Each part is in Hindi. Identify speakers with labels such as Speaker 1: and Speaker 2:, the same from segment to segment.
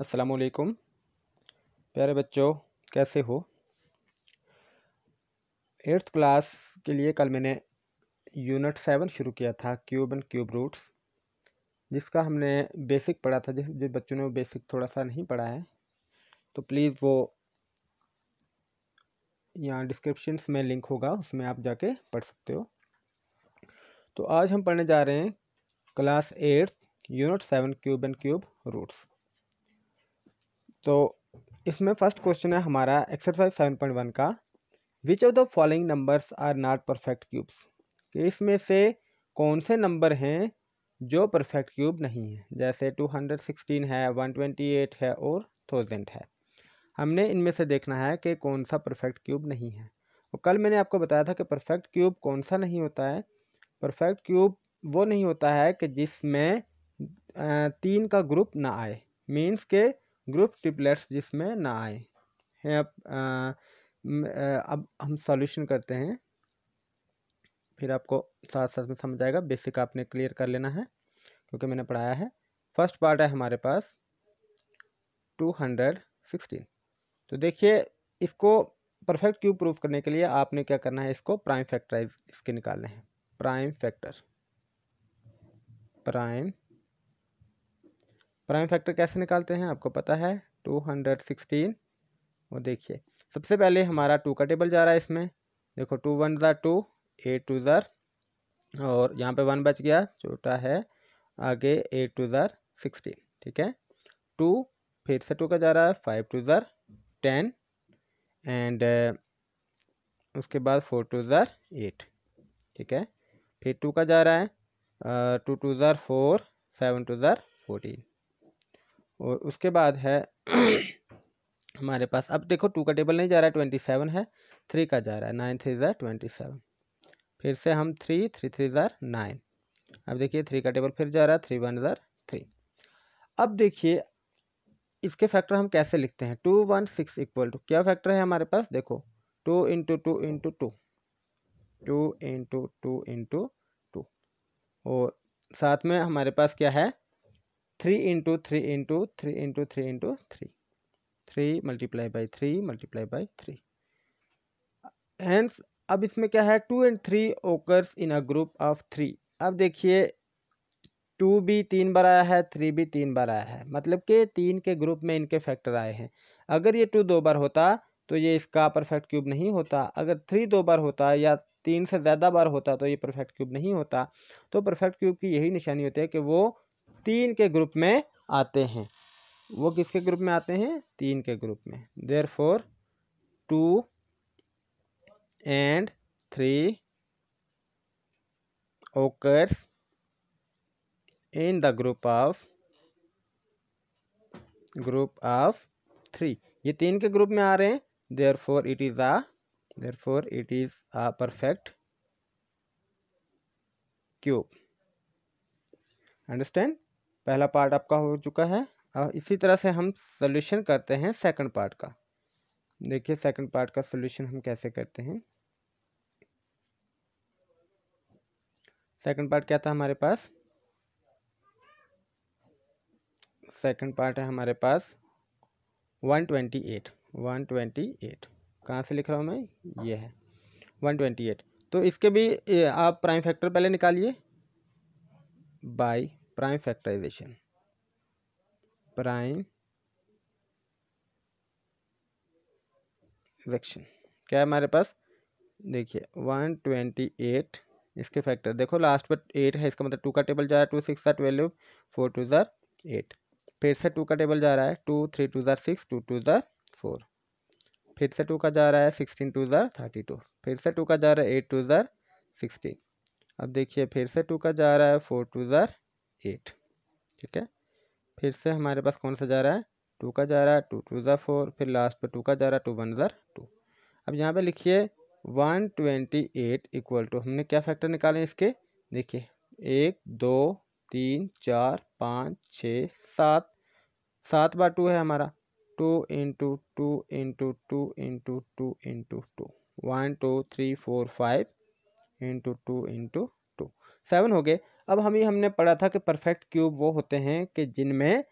Speaker 1: असलकुम प्यारे बच्चों कैसे हो एट्थ क्लास के लिए कल मैंने यूनिट सेवन शुरू किया था क्यूब एंड क्यूब रूट्स जिसका हमने बेसिक पढ़ा था जिस जिस बच्चों ने बेसिक थोड़ा सा नहीं पढ़ा है तो प्लीज़ वो यहाँ डिस्क्रिप्शन में लिंक होगा उसमें आप जाके पढ़ सकते हो तो आज हम पढ़ने जा रहे हैं class eighth unit seven cube and cube roots तो इसमें फर्स्ट क्वेश्चन है हमारा एक्सरसाइज सेवन पॉइंट वन का which of the following numbers are not perfect cubes कि इसमें से कौन से नंबर हैं जो परफेक्ट क्यूब नहीं है जैसे टू हंड्रेड सिक्सटीन है वन ट्वेंटी एट है और थाउजेंड है हमने इनमें से देखना है कि कौन सा परफेक्ट क्यूब नहीं है और कल मैंने आपको बताया था कि परफेक्ट क्यूब कौन सा नहीं होता है परफेक्ट क्यूब वो नहीं होता है कि जिसमें तीन का ग्रुप ना आए मीन्स के ग्रुप ट्रिपलेट्स जिसमें ना आए हैं अब अब हम सॉल्यूशन करते हैं फिर आपको साथ साथ में समझ आएगा बेसिक आपने क्लियर कर लेना है क्योंकि मैंने पढ़ाया है फर्स्ट पार्ट है हमारे पास टू हंड्रेड सिक्सटीन तो देखिए इसको परफेक्ट क्यूब प्रूफ करने के लिए आपने क्या करना है इसको प्राइम फैक्टराइज इसके निकालने हैं prime factor prime prime factor कैसे निकालते हैं आपको पता है टू हंड्रेड सिक्सटीन वो देखिए सबसे पहले हमारा टू का टेबल जा रहा है इसमें देखो टू वन ज़ार टू एट टू ज़ार और यहाँ पे वन बच गया छोटा है आगे एट टू ज़ार सिक्सटीन ठीक है टू फिर से टू का जा रहा है फाइव टू ज़ार टेन एंड उसके बाद फोर टू ज़ार एट ठीक है फिर टू का जा रहा है टू टू ज़ार फोर सेवन टू ज़ार फोर्टीन और उसके बाद है हमारे पास अब देखो टू का टेबल नहीं जा रहा है ट्वेंटी सेवन है थ्री का जा रहा है नाइन थ्री ज़ार ट्वेंटी सेवन फिर से हम थ्री थ्री थ्री ज़ार नाइन अब देखिए थ्री का टेबल फिर जा रहा है थ्री वन ज़ार थ्री अब देखिए इसके फैक्टर हम कैसे लिखते हैं two one six equal to क्या फैक्टर है हमारे पास देखो two into two into two two into two into two और साथ में हमारे पास क्या है three into three into three into three into three three multiply by three multiply by three hence अब इसमें क्या है two and three occurs in a group of three अब देखिए टू भी तीन बार आया है थ्री भी तीन बार आया है मतलब कि तीन के ग्रुप में इनके फैक्टर आए हैं अगर ये टू दो बार होता तो ये इसका परफेक्ट क्यूब नहीं होता अगर थ्री दो बार होता या तीन से ज़्यादा बार होता तो ये परफेक्ट क्यूब नहीं होता तो परफेक्ट क्यूब की यही निशानी होती है कि वो तीन के ग्रुप में आते हैं वो किसके ग्रुप में आते हैं तीन के ग्रुप में therefore two and three occurs in the group of group of three ये तीन के ग्रुप में आ रहे हैं therefore it is a therefore it is a perfect cube understand पहला पार्ट आपका हो चुका है और इसी तरह से हम सोल्यूशन करते हैं सेकंड पार्ट का देखिए सेकंड पार्ट का सोल्यूशन हम कैसे करते हैं सेकंड पार्ट क्या था हमारे पास सेकंड पार्ट है हमारे पास one twenty eight one twenty eight कहाँ से लिख रहा हूँ मैं ये है वन ट्वेंटी एट तो इसके भी आप प्राइम फैक्टर पहले निकालिए by prime factorisation prime fraction क्या है हमारे पास देखिए वन ट्वेंटी एट इसके फैक्टर देखो लास्ट पर एट है इसका मतलब टू का टेबल जा रहा है two six twelve four two ज़ार एट फिर से टू का टेबल जा रहा है टू थ्री टू ज़ार सिक्स टू टू ज़ार फोर फिर से टू का जा रहा है सिक्सटीन टू ज़ार थर्टी टू फिर से टू का जा रहा है एट टू जर सिक्सटीन अब देखिए फिर से टू का जा रहा है फोर टू ज़ार एट ठीक है फिर से हमारे पास कौन सा जा रहा है टू का जा रहा है टू टू ज़ा फोर फिर लास्ट पर टू का जा रहा है टू वन ज़ार टू अब यहाँ पे लिखिए one twenty eight equal to हमने क्या फैक्टर निकाले इसके देखिए एक दो तीन चार पाँच छः सात सात बार टू है हमारा two into two into two into two into two one two three four five into two into two seven हो गए अब हम ही हमने पढ़ा था कि परफेक्ट क्यूब वो होते हैं कि जिनमें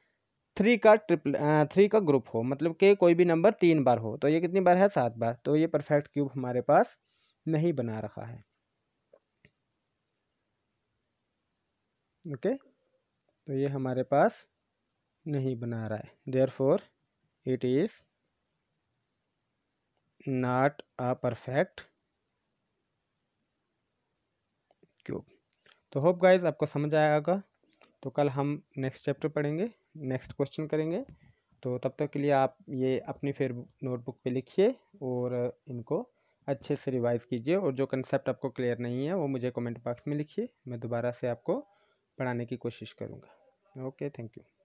Speaker 1: थ्री का ट्रिपल थ्री का ग्रुप हो मतलब कि कोई भी नंबर तीन बार हो तो ये कितनी बार है सात बार तो ये परफेक्ट क्यूब हमारे पास नहीं बना रखा है ओके तो ये हमारे पास नहीं बना रहा है therefore it is not a perfect cube तो होप गाइज आपको समझ आएगा तो कल हम नेक्स्ट चैप्टर पढ़ेंगे नेक्स्ट क्वेश्चन करेंगे तो तब तक के लिए आप ये अपनी फिर नोटबुक पे लिखिए और इनको अच्छे से रिवाइज़ कीजिए और जो कंसेप्ट आपको क्लियर नहीं है वो मुझे कमेंट बॉक्स में लिखिए मैं दोबारा से आपको पढ़ाने की कोशिश करूँगा ओके थैंक यू